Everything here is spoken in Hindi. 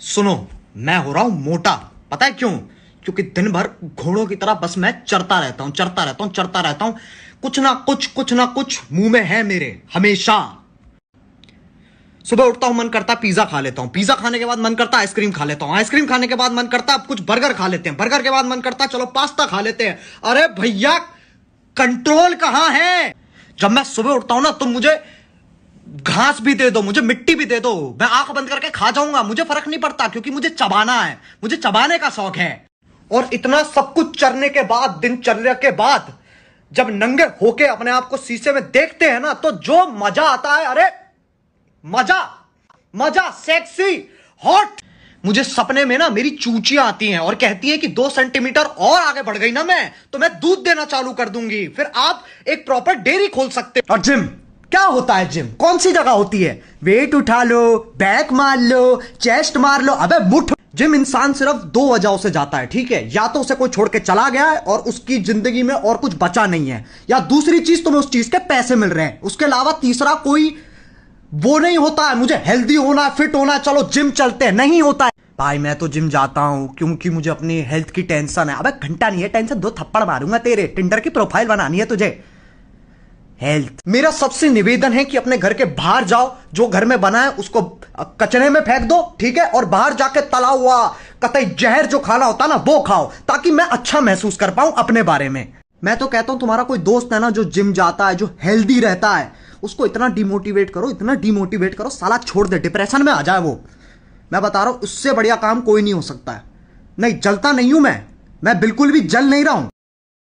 सुनो मैं हो रहा हूं मोटा पता है क्यों क्योंकि दिन भर घोड़ों की तरह बस मैं चढ़ता रहता हूं चढ़ता रहता हूं चढ़ता रहता हूं कुछ ना कुछ कुछ ना कुछ मुंह में है मेरे हमेशा सुबह उठता हूं मन करता पिज्जा खा लेता हूं पिज्जा खाने के बाद मन करता आइसक्रीम खा लेता हूं आइसक्रीम खाने के बाद मन करता अब कुछ बर्गर खा लेते हैं बर्गर के बाद मन करता चलो पास्ता खा लेते हैं अरे भैया कंट्रोल कहां है जब मैं सुबह उठता हूं ना तुम तो मुझे घास भी दे दो मुझे मिट्टी भी दे दो मैं आंख बंद करके खा जाऊंगा मुझे फर्क नहीं पड़ता क्योंकि मुझे चबाना है मुझे चबाने का शौक है और इतना सब कुछ चरने के बाद दिनचर्या के बाद जब नंगे होके अपने आप को शीशे में देखते हैं ना तो जो मजा आता है अरे मजा मजा सेक्सी हॉट मुझे सपने में ना मेरी चूचियां आती हैं और कहती है कि दो सेंटीमीटर और आगे बढ़ गई ना मैं तो मैं दूध देना चालू कर दूंगी फिर आप एक प्रॉपर डेयरी खोल सकते और जिम क्या होता है जिम कौन सी जगह होती है वेट उठा लो बैक मार लो चेस्ट मार लो अबे मुठ जिम इंसान सिर्फ दो वजहों से जाता है ठीक है या तो उसे कोई छोड़ के चला गया है और उसकी जिंदगी में और कुछ बचा नहीं है या दूसरी चीज तुम्हें उस चीज के पैसे मिल रहे हैं उसके अलावा तीसरा कोई वो नहीं होता है मुझे हेल्दी होना फिट होना चलो जिम चलते हैं नहीं होता है भाई मैं तो जिम जाता हूँ क्योंकि मुझे अपनी हेल्थ की टेंशन है अब घंटा नहीं है टेंशन दो थप्पड़ मारूंगा तेरे टिंडर की प्रोफाइल बनानी है तुझे हेल्थ मेरा सबसे निवेदन है कि अपने घर के बाहर जाओ जो घर में बना है उसको कचरे में फेंक दो ठीक है और बाहर जाके तला हुआ कतई जहर जो खाना होता ना वो खाओ ताकि मैं अच्छा महसूस कर पाऊं अपने बारे में मैं तो कहता हूं तुम्हारा कोई दोस्त है ना जो जिम जाता है जो हेल्दी रहता है उसको इतना डिमोटिवेट करो इतना डिमोटिवेट करो साला छोड़ दे डिप्रेशन में आ जाए वो मैं बता रहा हूं उससे बढ़िया काम कोई नहीं हो सकता है नहीं जलता नहीं हूं मैं मैं बिल्कुल भी जल नहीं रहा हूं